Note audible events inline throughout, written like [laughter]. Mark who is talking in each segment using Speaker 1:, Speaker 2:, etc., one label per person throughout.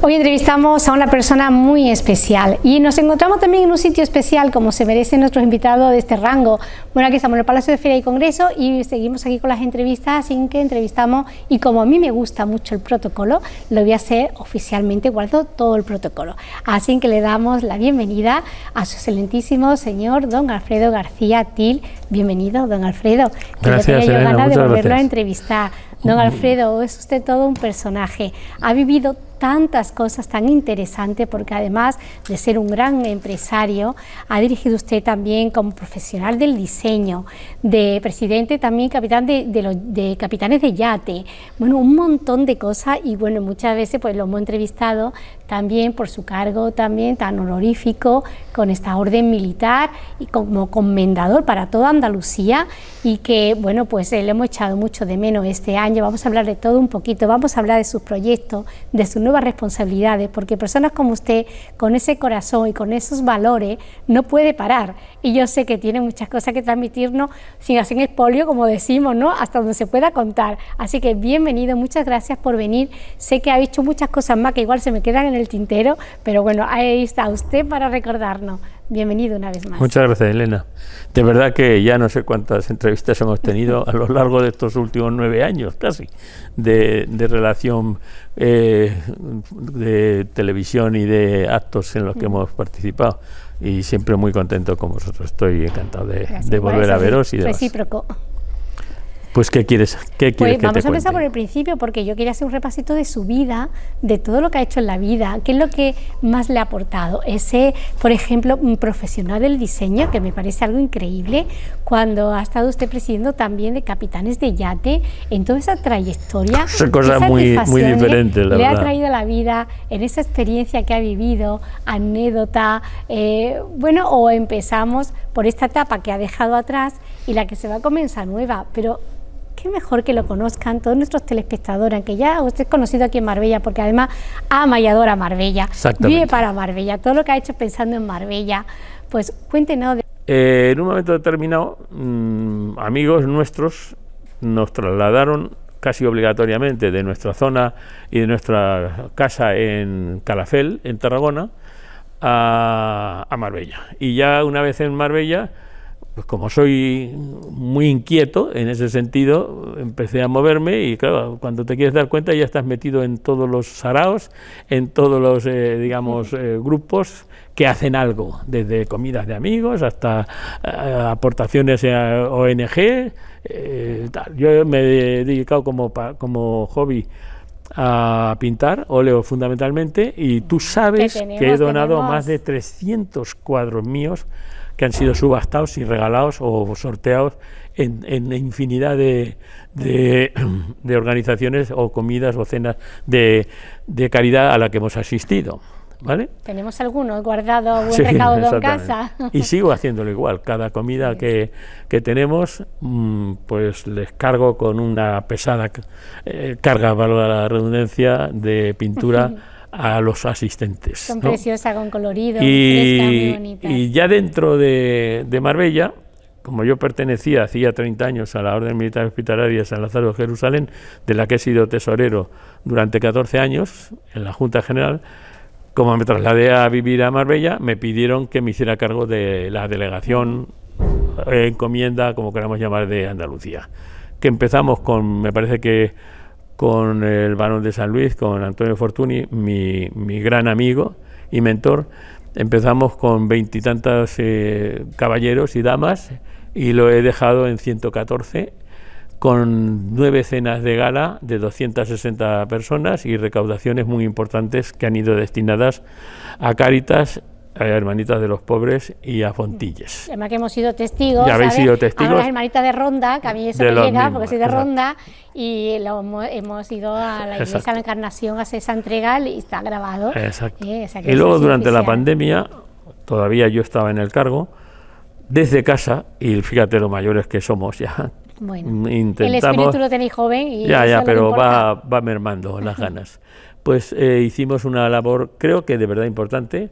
Speaker 1: Hoy entrevistamos a una persona muy especial y nos encontramos también en un sitio especial como se merece nuestro invitado de este rango. Bueno, aquí estamos en el Palacio de Feria y Congreso y seguimos aquí con las entrevistas, así que entrevistamos y como a mí me gusta mucho el protocolo, lo voy a hacer oficialmente, guardo todo el protocolo. Así que le damos la bienvenida a su excelentísimo señor don Alfredo García Til. Bienvenido, don Alfredo. gracias, gracias. de gracias. a entrevistar. Don Alfredo, es usted todo un personaje. Ha vivido tantas cosas tan interesantes, porque además de ser un gran empresario, ha dirigido usted también como profesional del diseño, de presidente también, capitán de, los, de capitanes de yate, bueno, un montón de cosas y bueno, muchas veces pues lo hemos entrevistado también por su cargo también tan honorífico con esta orden militar y como comendador para toda Andalucía y que, bueno, pues eh, le hemos echado mucho de menos este año. Vamos a hablar de todo un poquito, vamos a hablar de sus proyectos, de sus nuevas responsabilidades, porque personas como usted, con ese corazón y con esos valores, no puede parar y yo sé que tiene muchas cosas que transmitirnos sin hacer espolio como decimos, ¿no? Hasta donde se pueda contar. Así que bienvenido, muchas gracias por venir. Sé que ha dicho muchas cosas más que igual se me quedan en el tintero, pero bueno, ahí está usted para recordarnos. Bienvenido una vez más. Muchas
Speaker 2: gracias, Elena. De verdad que ya no sé cuántas entrevistas hemos tenido a lo largo de estos últimos nueve años, casi, de, relación eh, de televisión y de actos en los que mm. hemos participado y siempre muy contento con vosotros. Estoy encantado de, volver a veros y de pues, ¿qué quieres? ¿Qué quieres pues vamos a empezar por
Speaker 1: el principio, porque yo quería hacer un repasito de su vida, de todo lo que ha hecho en la vida, qué es lo que más le ha aportado. Ese, por ejemplo, un profesional del diseño, que me parece algo increíble, cuando ha estado usted presidiendo también de capitanes de yate, en toda esa trayectoria. Son cosas muy, muy diferente le ha traído a la vida, en esa experiencia que ha vivido, anécdota. Eh, bueno, o empezamos por esta etapa que ha dejado atrás y la que se va a comenzar nueva, pero qué mejor que lo conozcan todos nuestros telespectadores, ...que ya usted es conocido aquí en Marbella, porque además ama y adora Marbella, vive para Marbella, todo lo que ha hecho pensando en Marbella, pues cuéntenos.
Speaker 2: Eh, en un momento determinado, mm, amigos nuestros nos trasladaron casi obligatoriamente de nuestra zona y de nuestra casa en Calafel, en Tarragona, a Marbella. Y ya una vez en Marbella, pues como soy muy inquieto en ese sentido, empecé a moverme y claro, cuando te quieres dar cuenta ya estás metido en todos los saraos, en todos los, eh, digamos, eh, grupos que hacen algo, desde comidas de amigos hasta eh, aportaciones a ONG. Yo me he dedicado como, como hobby a pintar, óleo fundamentalmente, y tú sabes que, he donado más de 300 cuadros míos que han sido subastados y regalados o sorteados en, la infinidad [clears throat] de, organizaciones o comidas o cenas de, de caridad a la que hemos asistido. ¿Vale?
Speaker 1: Tenemos algunos guardados buen sí, recaudo en casa. Y
Speaker 2: sigo haciéndolo igual. Cada comida que, tenemos, mm, pues les cargo con una pesada eh, carga, valga la redundancia, de pintura. [laughs] a los asistentes. Son
Speaker 1: con colorido,
Speaker 2: y, Y ya dentro de, de, Marbella, como yo pertenecía hacía 30 años a la Orden Militar Hospitalaria de San Lázaro de Jerusalén, de la que he sido tesorero durante 14 años en la Junta General, como me trasladé a vivir a Marbella, me pidieron que me hiciera cargo de la delegación, eh, encomienda, como queramos llamar, de Andalucía. Que empezamos con, me parece que con el Barón de San Luis, con Antonio Fortuni, mi, mi gran amigo y mentor. Empezamos con veintitantos eh, caballeros y damas y lo he dejado en 114 con nueve cenas de gala de 260 personas y recaudaciones muy importantes que han ido destinadas a Cáritas a Hermanitas de los Pobres y a Fontilles.
Speaker 1: Además que hemos sido testigos. Ya habéis sido testigos. A las Hermanitas de Ronda, que a mí eso me llega, porque soy de Ronda, y lo hemos, ido a la Iglesia de la Encarnación a hacer esa entrega y está grabado.
Speaker 2: Exacto. Eh, y luego durante la pandemia, todavía yo estaba en el cargo, desde casa, y fíjate lo mayores que somos ya. Bueno, intentamos, [laughs] el espíritu lo tenéis joven y ya, ya, pero va, va mermando las ganas. Pues eh, hicimos una labor, creo que de verdad importante,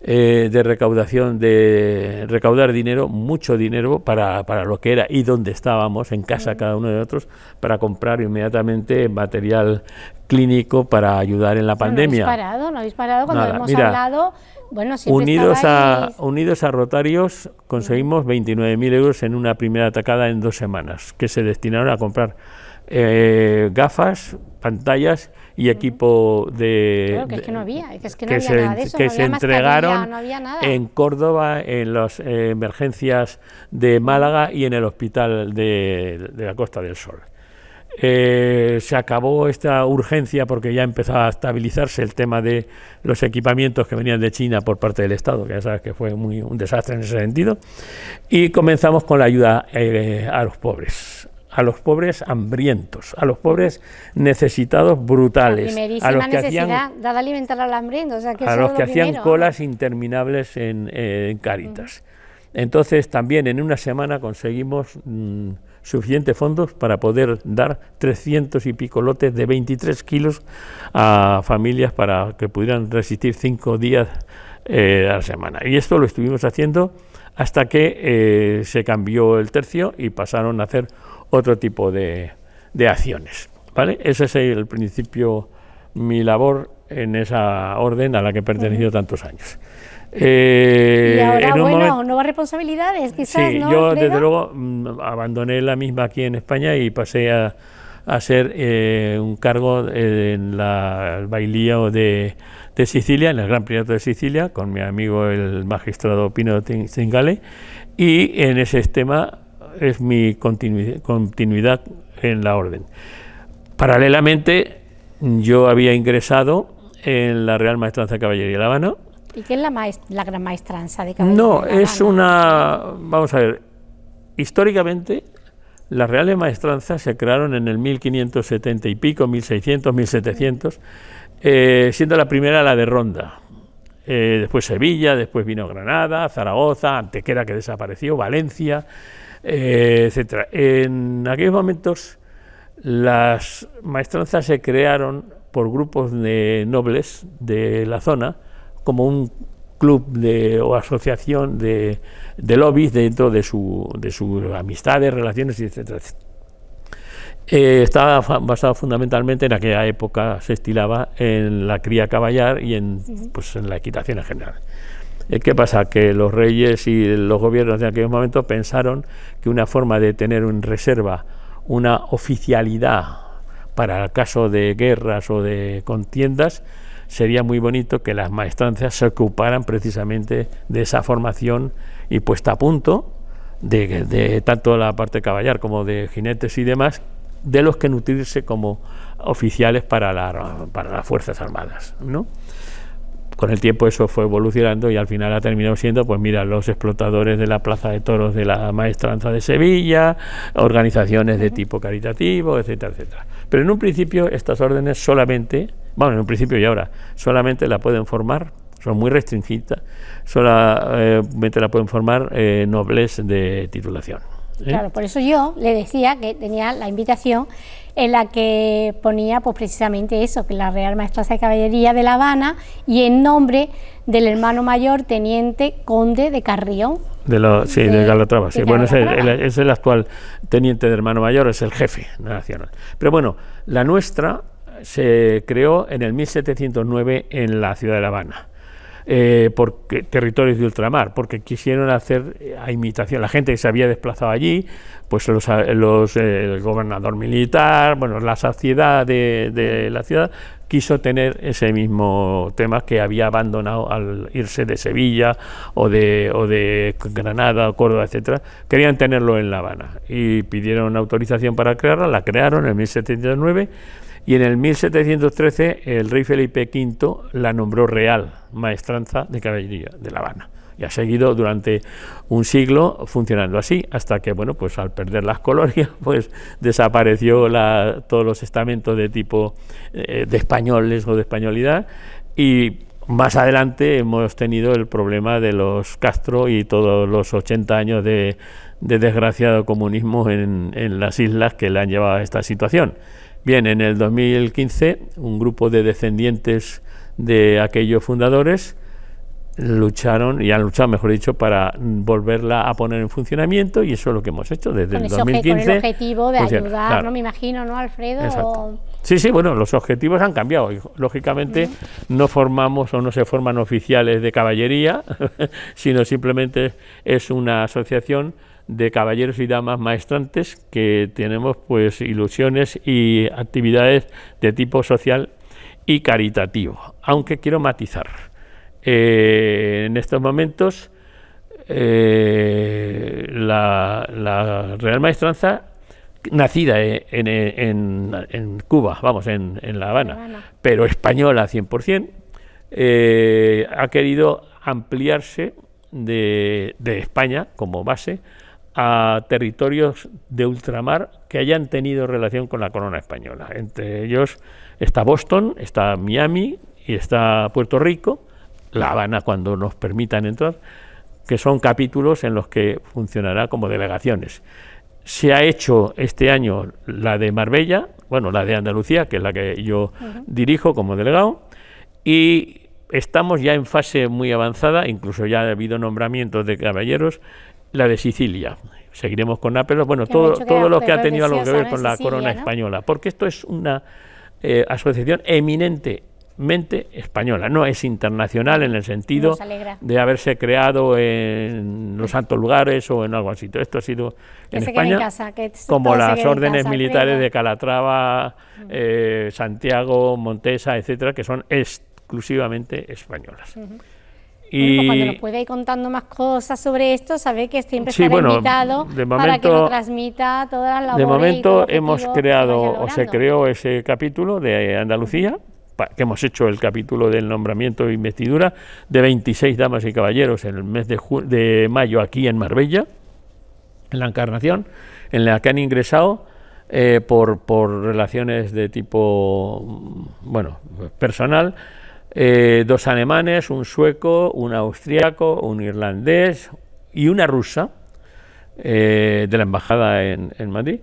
Speaker 2: eh, de recaudación, de recaudar dinero, mucho dinero para, para, lo que era y donde estábamos, en casa cada uno de nosotros, para comprar inmediatamente material clínico para ayudar en la pandemia. No habéis
Speaker 1: parado, no habéis parado cuando hemos hablado. Bueno, unidos, a,
Speaker 2: unidos a Rotarios conseguimos 29.000 euros en una primera atacada en dos semanas, que se destinaron a comprar eh, gafas, pantallas y equipo de... que se, entregaron en Córdoba, en las eh, emergencias de Málaga y en el hospital de, la Costa del Sol. Eh, se acabó esta urgencia porque ya empezaba a estabilizarse el tema de los equipamientos que venían de China por parte del Estado, que ya sabes que fue muy, un desastre en ese sentido, y comenzamos con la ayuda eh, a los pobres a los pobres hambrientos, a los pobres necesitados brutales, a los que hacían,
Speaker 1: alimentar a los que hacían colas
Speaker 2: interminables en, Cáritas. Entonces, también en una semana conseguimos ...suficiente mm, suficientes fondos para poder dar 300 y picolotes de 23 kilos a familias para que pudieran resistir cinco días eh, a la semana. Y esto lo estuvimos haciendo hasta que eh, se cambió el tercio y pasaron a hacer otro tipo de, de acciones. ¿vale? Ese es el principio, mi labor en esa orden a la que he pertenecido tantos años. Eh, y ahora, bueno,
Speaker 1: nuevas responsabilidades, quizás, sí, Yo, desde luego,
Speaker 2: mm, abandoné la misma aquí en España y pasé a, a ser eh, un cargo en la bailía de, de, Sicilia, en el Gran Priorato de Sicilia, con mi amigo el magistrado Pino Zingale, y en ese tema es mi continuidad en la orden. Paralelamente, yo había ingresado en la Real Maestranza de Caballería de
Speaker 1: ¿Y qué es la, la gran maestranza de caballería?
Speaker 2: No, es una. Vamos a ver. Históricamente, las reales maestranzas se crearon en el 1570 y pico, 1600, 1700, eh, siendo la primera la de Ronda. Eh, después Sevilla, después vino Granada, Zaragoza, Antequera que desapareció, Valencia. Eh, etcétera. En aquellos momentos las maestranzas se crearon por grupos de nobles de la zona como un club de, o asociación de, lobbies dentro de, su, de sus amistades, relaciones, etcétera. Eh, estaba basado fundamentalmente en aquella época, se estilaba en la cría caballar y en, pues, en la equitación en general. ¿Qué pasa? Que los reyes y los gobiernos de aquel momento pensaron que una forma de tener en reserva una oficialidad para el caso de guerras o de contiendas, sería muy bonito que las maestrancias se ocuparan precisamente de esa formación y puesta a punto de, tanto la parte caballar como de jinetes y demás, de los que nutrirse como oficiales para, para las Fuerzas Armadas. ¿no? con el tiempo eso fue evolucionando y al final ha terminado siendo, pues mira, los explotadores de la Plaza de Toros de la Maestranza de Sevilla, organizaciones de tipo caritativo, etcétera, etcétera. Pero en un principio estas órdenes solamente, bueno, en un principio y ahora, solamente la pueden formar, son muy restringidas, solamente eh, la pueden formar eh, nobles de titulación. ¿eh? Claro,
Speaker 1: por eso yo le decía que tenía la invitación en la que ponía pues precisamente eso, que la Real Maestra de Caballería de La Habana y en nombre del hermano mayor, teniente conde de Carrión.
Speaker 2: sí, de, de Sí. bueno, es el, es el, actual teniente de hermano mayor, es el jefe nacional. Pero bueno, la nuestra se creó en el 1709 en la ciudad de La Habana eh, por territorios de ultramar, porque quisieron hacer eh, a imitación, la gente que se había desplazado allí, pues los, eh, eh, el gobernador militar, bueno, la saciedad de, la ciudad, quiso tener ese mismo tema que había abandonado al irse de Sevilla o de, de Granada o Córdoba, etcétera. Querían tenerlo en La Habana y pidieron autorización para crearla, la crearon en 1709 y en el 1713 el rey Felipe V la nombró real, maestranza de caballería de La Habana. Y ha seguido durante un siglo funcionando así, hasta que, bueno, pues al perder las colonias, [laughs] pues desapareció la, todos los estamentos de tipo eh, de españoles o de españolidad y más adelante hemos tenido el problema de los Castro y todos los 80 años de, desgraciado comunismo en, en, las islas que le han llevado a esta situación. Bien, en el 2015 un grupo de descendientes de aquellos fundadores lucharon y han luchado, mejor dicho, para volverla a poner en funcionamiento y eso es lo que hemos hecho desde el 2015. Con el objetivo de ayudar, ¿no?
Speaker 1: Me imagino, ¿no, Alfredo?
Speaker 2: Sí, sí, bueno, los objetivos han cambiado. Lógicamente no formamos o no se forman oficiales de caballería, [laughs] sino simplemente es una asociación de caballeros y damas maestrantes que tenemos pues ilusiones y actividades de tipo social y caritativo. Aunque quiero matizar, eh, en estos momentos eh, la, Real Maestranza, nacida e, e, en, en, Cuba, vamos, en, La Habana, pero española 100%, eh, ha querido ampliarse de, de España como base a territorios de ultramar que hayan tenido relación con la corona española. Entre ellos está Boston, está Miami y está Puerto Rico, La Habana cuando nos permitan entrar, que son capítulos en los que funcionará como delegaciones. Se ha hecho este año la de Marbella, bueno, la de Andalucía, que es la que yo dirijo como delegado, y estamos ya en fase muy avanzada, incluso ya ha habido nombramientos de caballeros la de Sicilia. Seguiremos con Nápoles, bueno, todo, todo lo que ha tenido algo que ver con la corona española, porque esto es una eh, asociación eminentemente española, no es internacional en el sentido de haberse creado en los santos lugares o en algún sitio. Esto ha sido en España como las órdenes militares de Calatrava, mm. eh, Santiago, Montesa, etcétera, que son exclusivamente españolas. Pues y bueno,
Speaker 1: nos ir contando más cosas sobre esto, sabe que siempre invitado de para que lo transmita todas las De momento
Speaker 2: hemos creado o se creó ese capítulo de Andalucía que hemos hecho el capítulo del nombramiento de investidura de 26 damas y caballeros en el mes de, mayo aquí en Marbella, en la Encarnación, en la que han ingresado eh, por, por relaciones de tipo, mm, bueno, personal, eh, dos alemanes, un sueco, un austriaco, un irlandés y una rusa eh, de la embajada en, Madrid.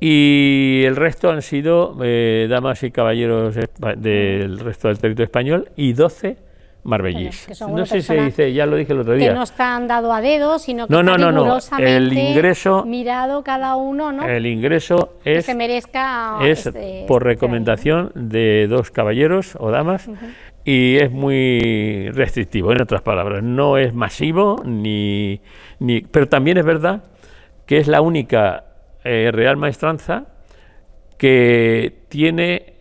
Speaker 2: Y el resto han sido eh, damas y caballeros del resto del territorio español y 12 marbellís. no sé si se dice, ya lo dije el otro día. Que no
Speaker 1: están dado a dedos, sino que no, no, no, no. El ingreso, mirado cada uno, ¿no?
Speaker 2: El ingreso es, que
Speaker 1: merezca,
Speaker 2: este por este recomendación de dos caballeros o damas y es muy restrictivo, en otras palabras, no es masivo, ni, ni pero también es verdad que es la única eh, Real Maestranza que tiene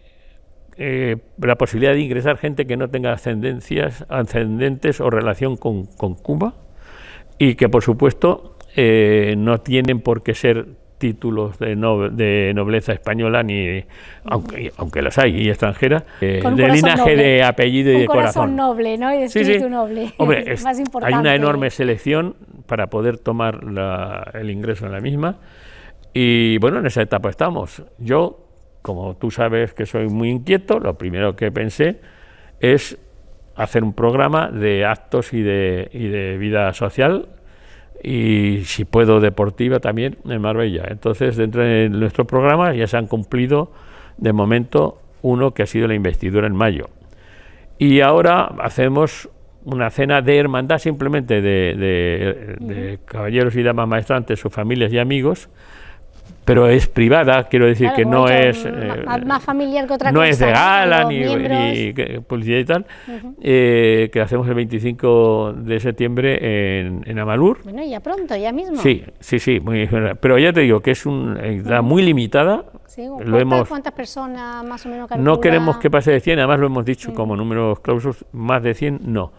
Speaker 2: eh, la posibilidad de ingresar gente que no tenga ascendencias, ascendentes o relación con, con Cuba y que por supuesto eh, no tienen por qué ser títulos de, de nobleza española, ni aunque, aunque los hay, y extranjera... Eh, de linaje de apellido y de corazón. corazón
Speaker 1: noble, ¿no? espíritu noble. [laughs] hay una enorme
Speaker 2: selección para poder tomar el ingreso en la misma. Y bueno, en esa etapa estamos. Yo, como tú sabes que soy muy inquieto, lo primero que pensé es hacer un programa de actos y de, y de vida social y si puedo deportiva también en Marbella. Entonces, dentro de nuestro programa ya se han cumplido de momento uno que ha sido la investidura en mayo. Y ahora hacemos una cena de hermandad simplemente de, de caballeros y damas maestrantes, sus familias y amigos, pero es privada, quiero decir que no es... Eh,
Speaker 1: más, familiar que otra no cosa. No es de gala ni,
Speaker 2: publicidad y tal, eh, que hacemos el 25 de septiembre en, Amalur.
Speaker 1: Bueno, ya pronto, ya mismo. Sí,
Speaker 2: sí, sí, muy, pero ya te digo que es una eh, edad muy limitada. lo hemos,
Speaker 1: ¿Cuántas personas más o menos No queremos que pase de
Speaker 2: 100, además lo hemos dicho como números clausos, más de 100 no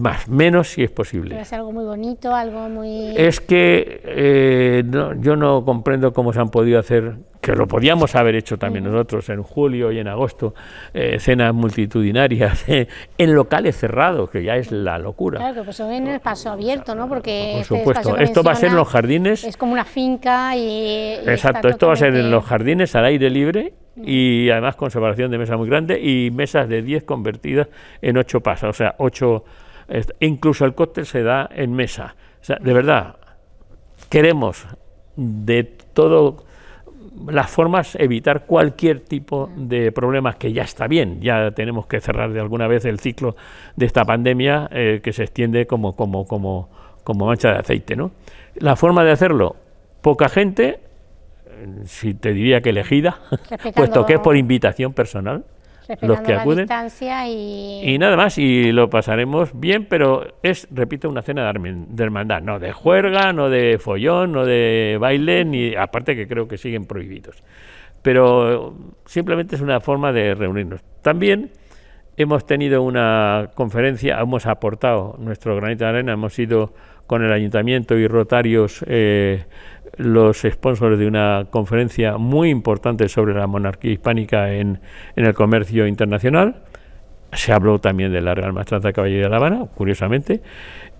Speaker 2: más, menos si es posible.
Speaker 1: es algo muy bonito, algo muy... Es
Speaker 2: que eh, yo no comprendo cómo se han podido hacer, que lo podíamos haber hecho también nosotros en julio y en agosto, eh, cenas multitudinarias [laughs] en locales cerrados, que ya es la locura. Claro,
Speaker 1: que pues en el espacio abierto, ¿no? Porque Por este supuesto, esto va a ser en los jardines. Es como una finca y... exacto, esto va a ser
Speaker 2: en los jardines al aire libre y además con separación de mesa muy grande y mesas de 10 convertidas en 8 pasas, o sea, 8 Incluso el cóctel se da en mesa. de verdad, queremos de todas las formas evitar cualquier tipo de problemas que ya está bien, ya tenemos que cerrar de alguna vez el ciclo de esta pandemia eh, que se extiende como, como, como, como mancha de aceite. ¿no? La forma de hacerlo, poca gente, si te diría que elegida,
Speaker 1: puesto que es por
Speaker 2: invitación personal, los que acuden.
Speaker 1: y...
Speaker 2: nada más, y lo pasaremos bien, pero es, repito, una cena de hermandad, no de juerga, no de follón, no de baile, ni aparte que creo que siguen prohibidos. Pero simplemente es una forma de reunirnos. También hemos tenido una conferencia, hemos aportado nuestro granito de arena, hemos sido con el ayuntamiento y Rotarios eh, los sponsors de una conferencia muy importante sobre la monarquía hispánica en, el comercio internacional. Se habló también de la Real Maestranza de Caballería de La Habana, curiosamente.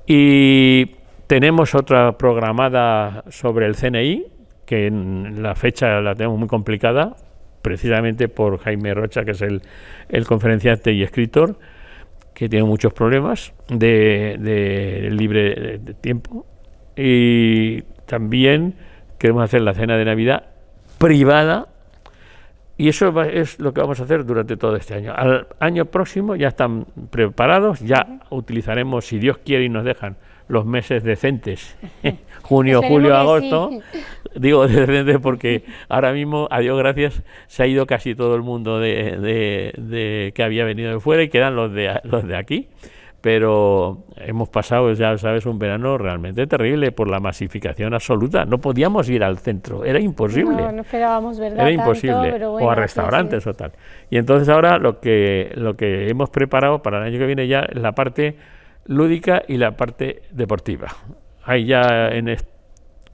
Speaker 2: Y tenemos otra programada sobre el CNI, que en la fecha la tenemos muy complicada, precisamente por Jaime Rocha, que es el, el conferenciante y escritor que tiene muchos problemas de, libre tiempo. Y también queremos hacer la cena de Navidad privada y eso es lo que vamos a hacer durante todo este año. Al año próximo ya están preparados, ya utilizaremos, si Dios quiere y nos dejan, los meses decentes, [laughs] junio, julio, agosto, [laughs] digo decentes porque ahora mismo, a Dios gracias, se ha ido casi todo el mundo de, de, que había venido de fuera y quedan los de, [laughs] los de aquí. Pero hemos pasado, ya sabes, un verano realmente terrible por la masificación absoluta. No podíamos ir al centro, era imposible. No,
Speaker 1: esperábamos, ¿verdad? Era imposible. o a restaurantes
Speaker 2: o tal. Y entonces ahora lo que, lo que hemos preparado para el año que viene ya es la parte lúdica y la parte deportiva. ...ahí ya en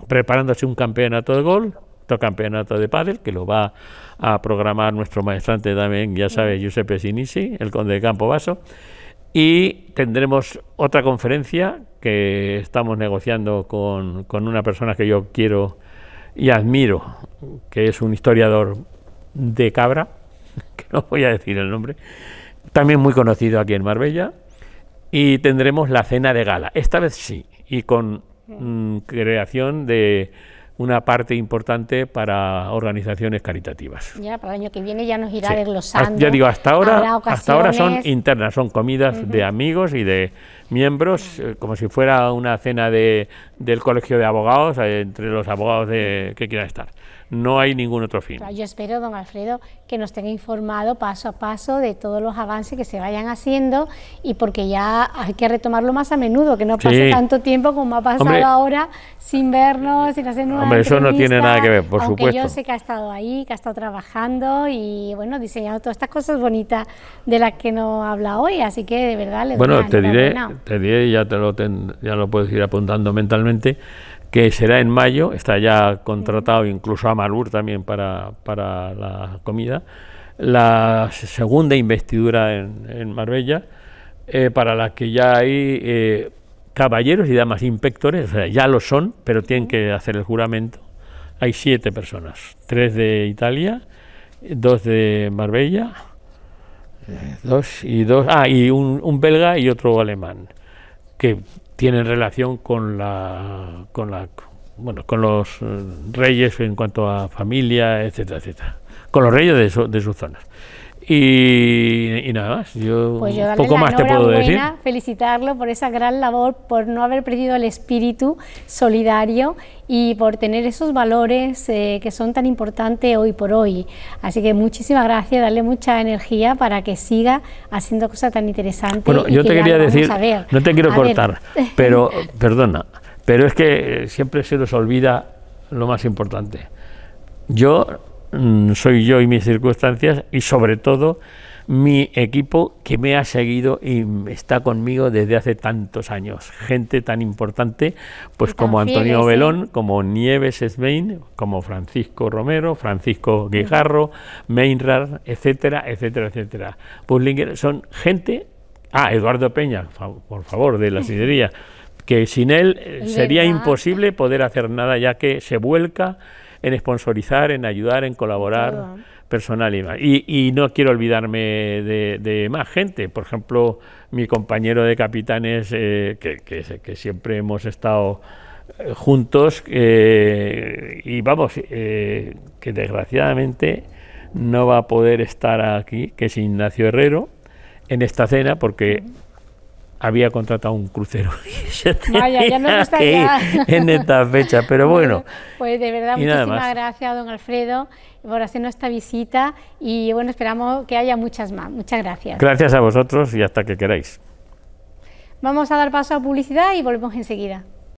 Speaker 2: preparándose un campeonato de gol, otro campeonato de pádel, que lo va a programar nuestro maestrante también, ya sabe, Giuseppe Sinisi, el conde de Campo Vaso. Y tendremos otra conferencia que estamos negociando con, con una persona que yo quiero y admiro, que es un historiador de cabra, [laughs] que no voy a decir el nombre, también muy conocido aquí en Marbella, y tendremos la cena de gala. Esta vez sí, y con mm, creación de una parte importante para organizaciones caritativas.
Speaker 1: Ya, para el año que viene ya nos irá los desglosando. Ya digo, hasta ahora, hasta ahora son
Speaker 2: internas, son comidas de amigos y de miembros, eh, como si fuera una cena del colegio de abogados, eh, entre los abogados de, que quieran estar no hay ningún otro fin.
Speaker 1: Yo espero, don Alfredo, que nos tenga informado paso a paso de todos los avances que se vayan haciendo y porque ya hay que retomarlo más a menudo, que no pase tanto tiempo como ha pasado ahora sin vernos, sin hacer nada. Hombre, eso no tiene nada que ver, por supuesto. Yo sé que ha estado ahí, que ha estado trabajando y bueno, diseñando todas estas cosas bonitas de las que nos habla hoy, así que de verdad
Speaker 2: le Bueno, te diré, te diré, ya te lo ya lo puedes ir apuntando mentalmente que será en mayo, está ya contratado incluso a Malur también para, la comida, la segunda investidura en, Marbella, eh, para la que ya hay eh, caballeros y damas inspectores, ya lo son, pero tienen que hacer el juramento. Hay siete personas, tres de Italia, dos de Marbella, eh, dos y dos, ah, y un, un belga y otro alemán que tienen relación con la, con la bueno, con los eh, reyes en cuanto a familia, etcétera, etcétera, con los reyes de, de sus zonas. Y, nada más, yo pues poco más te puedo decir.
Speaker 1: Felicitarlo por esa gran labor, por no haber perdido el espíritu solidario y por tener esos valores eh, que son tan importantes hoy por hoy. Así que muchísimas gracias, darle mucha energía para que siga haciendo cosas tan interesantes. Bueno, yo te quería decir, no te quiero cortar, [laughs] pero
Speaker 2: perdona, pero es que siempre se nos olvida lo más importante. Yo Mm, soy yo y mis circunstancias y sobre todo mi equipo que me ha seguido y está conmigo desde hace tantos años. Gente tan importante pues como Antonio Belón, como Nieves Svein, como Francisco Romero, Francisco Guijarro, Meinrad, etcétera, etcétera, etcétera. pues son gente... Ah, Eduardo Peña, por favor, de la [laughs] sidería, que sin él eh, sería imposible poder hacer nada ya que se vuelca en sponsorizar, en ayudar, en colaborar personal y más. Y, no quiero olvidarme de, más gente, por ejemplo, mi compañero de capitanes, eh, que, siempre hemos estado eh, juntos eh, y vamos, que desgraciadamente no va a poder estar aquí, que es Ignacio Herrero, en esta cena, porque había contratado un crucero. [laughs] Vaya, ya no está en esta fecha, pero bueno.
Speaker 1: pues de verdad, muchísimas gracias, don Alfredo, por hacernos esta visita y bueno, esperamos que haya muchas más. Muchas gracias.
Speaker 2: Gracias a vosotros y hasta que queráis.
Speaker 1: Vamos a dar paso a publicidad y volvemos enseguida.